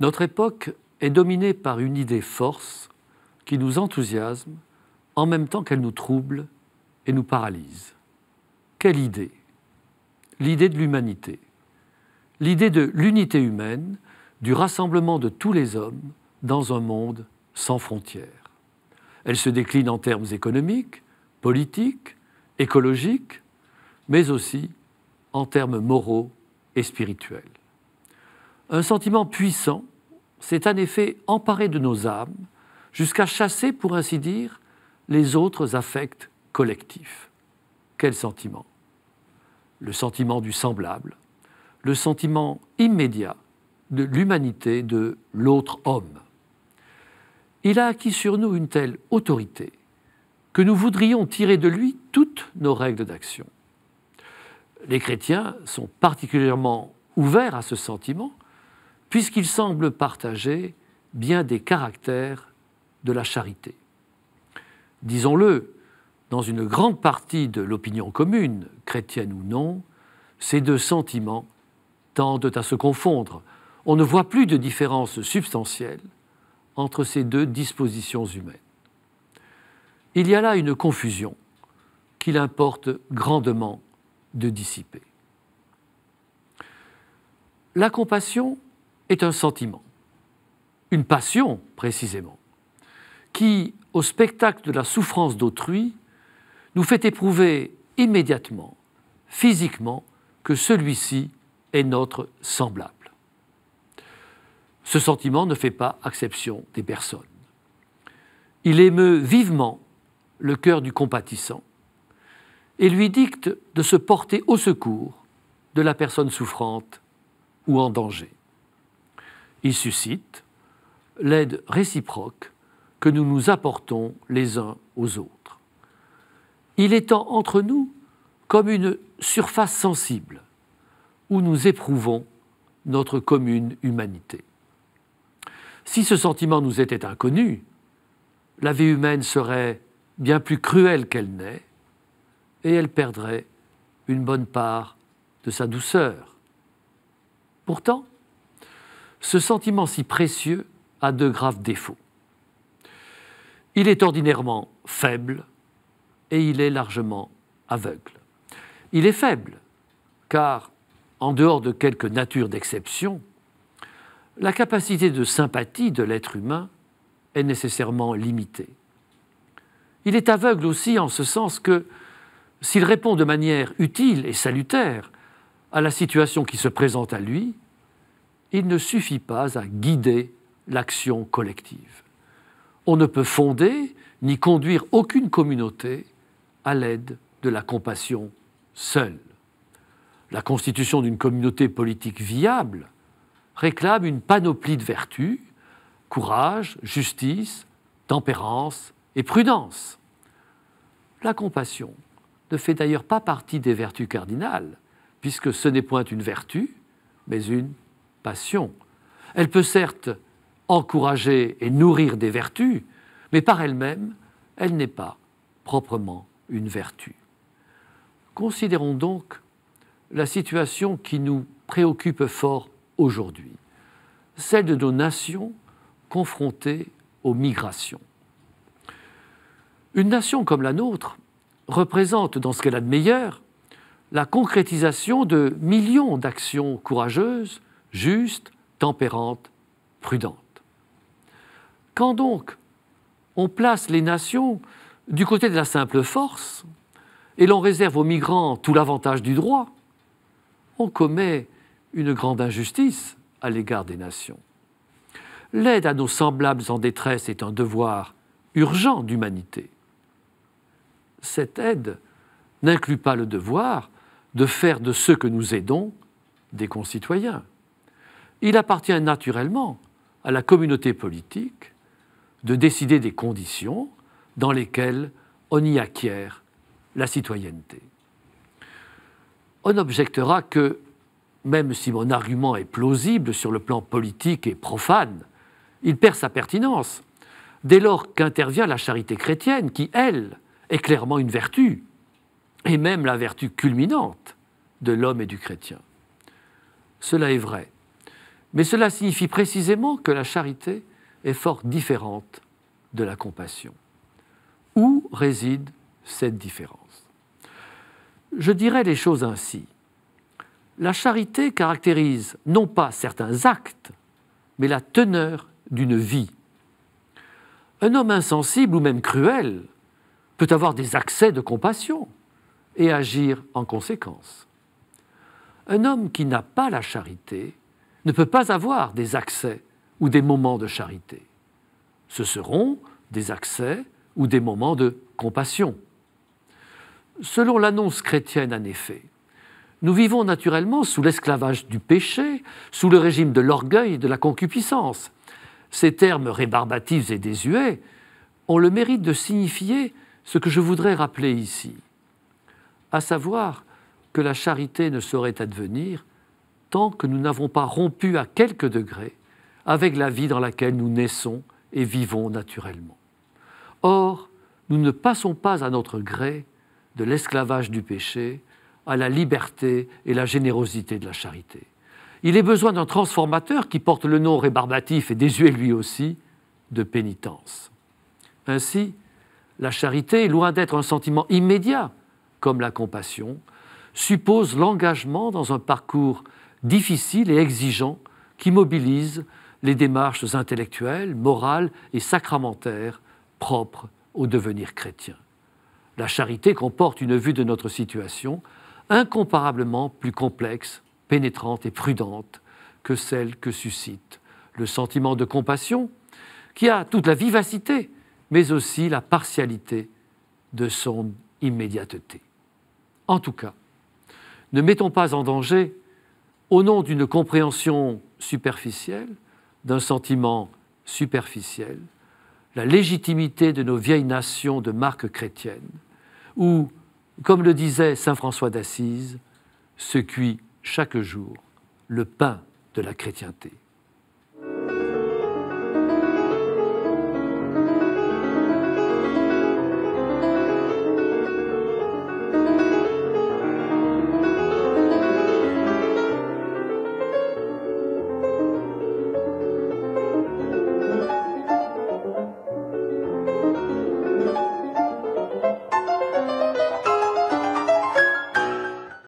Notre époque est dominée par une idée force qui nous enthousiasme en même temps qu'elle nous trouble et nous paralyse. Quelle idée L'idée de l'humanité, l'idée de l'unité humaine, du rassemblement de tous les hommes dans un monde sans frontières. Elle se décline en termes économiques, politiques, écologiques, mais aussi en termes moraux et spirituels. Un sentiment puissant s'est en effet emparé de nos âmes jusqu'à chasser, pour ainsi dire, les autres affects collectifs. Quel sentiment Le sentiment du semblable, le sentiment immédiat de l'humanité de l'autre homme. Il a acquis sur nous une telle autorité que nous voudrions tirer de lui toutes nos règles d'action. Les chrétiens sont particulièrement ouverts à ce sentiment puisqu'il semble partager bien des caractères de la charité. Disons-le, dans une grande partie de l'opinion commune, chrétienne ou non, ces deux sentiments tendent à se confondre. On ne voit plus de différence substantielle entre ces deux dispositions humaines. Il y a là une confusion qu'il importe grandement de dissiper. La compassion est un sentiment, une passion précisément, qui, au spectacle de la souffrance d'autrui, nous fait éprouver immédiatement, physiquement, que celui-ci est notre semblable. Ce sentiment ne fait pas exception des personnes. Il émeut vivement le cœur du compatissant et lui dicte de se porter au secours de la personne souffrante ou en danger il suscite l'aide réciproque que nous nous apportons les uns aux autres. Il étend entre nous comme une surface sensible où nous éprouvons notre commune humanité. Si ce sentiment nous était inconnu, la vie humaine serait bien plus cruelle qu'elle n'est, et elle perdrait une bonne part de sa douceur. Pourtant, ce sentiment si précieux a de graves défauts. Il est ordinairement faible et il est largement aveugle. Il est faible car, en dehors de quelques natures d'exception, la capacité de sympathie de l'être humain est nécessairement limitée. Il est aveugle aussi en ce sens que, s'il répond de manière utile et salutaire à la situation qui se présente à lui, il ne suffit pas à guider l'action collective. On ne peut fonder ni conduire aucune communauté à l'aide de la compassion seule. La constitution d'une communauté politique viable réclame une panoplie de vertus, courage, justice, tempérance et prudence. La compassion ne fait d'ailleurs pas partie des vertus cardinales, puisque ce n'est point une vertu, mais une passion. Elle peut certes encourager et nourrir des vertus, mais par elle-même, elle, n'est pas proprement une vertu. Considérons donc la situation qui nous préoccupe fort aujourd'hui, celle de nos nations confrontées aux migrations. Une nation comme la nôtre représente, dans ce qu'elle a de meilleur, la concrétisation de millions d'actions courageuses juste, tempérante, prudente. Quand donc on place les nations du côté de la simple force et l'on réserve aux migrants tout l'avantage du droit, on commet une grande injustice à l'égard des nations. L'aide à nos semblables en détresse est un devoir urgent d'humanité. Cette aide n'inclut pas le devoir de faire de ceux que nous aidons des concitoyens il appartient naturellement à la communauté politique de décider des conditions dans lesquelles on y acquiert la citoyenneté. On objectera que, même si mon argument est plausible sur le plan politique et profane, il perd sa pertinence dès lors qu'intervient la charité chrétienne, qui, elle, est clairement une vertu, et même la vertu culminante de l'homme et du chrétien. Cela est vrai mais cela signifie précisément que la charité est fort différente de la compassion. Où réside cette différence Je dirais les choses ainsi. La charité caractérise non pas certains actes, mais la teneur d'une vie. Un homme insensible ou même cruel peut avoir des accès de compassion et agir en conséquence. Un homme qui n'a pas la charité ne peut pas avoir des accès ou des moments de charité. Ce seront des accès ou des moments de compassion. Selon l'annonce chrétienne, en effet, nous vivons naturellement sous l'esclavage du péché, sous le régime de l'orgueil et de la concupiscence. Ces termes rébarbatifs et désuets ont le mérite de signifier ce que je voudrais rappeler ici, à savoir que la charité ne saurait advenir tant que nous n'avons pas rompu à quelques degrés avec la vie dans laquelle nous naissons et vivons naturellement. Or, nous ne passons pas à notre gré de l'esclavage du péché à la liberté et la générosité de la charité. Il est besoin d'un transformateur qui porte le nom rébarbatif et désuet lui aussi de pénitence. Ainsi, la charité, loin d'être un sentiment immédiat comme la compassion, suppose l'engagement dans un parcours difficile et exigeant qui mobilise les démarches intellectuelles, morales et sacramentaires propres au devenir chrétien. La charité comporte une vue de notre situation incomparablement plus complexe, pénétrante et prudente que celle que suscite le sentiment de compassion, qui a toute la vivacité, mais aussi la partialité de son immédiateté. En tout cas, ne mettons pas en danger au nom d'une compréhension superficielle, d'un sentiment superficiel, la légitimité de nos vieilles nations de marque chrétienne, où, comme le disait saint François d'Assise, se cuit chaque jour le pain de la chrétienté.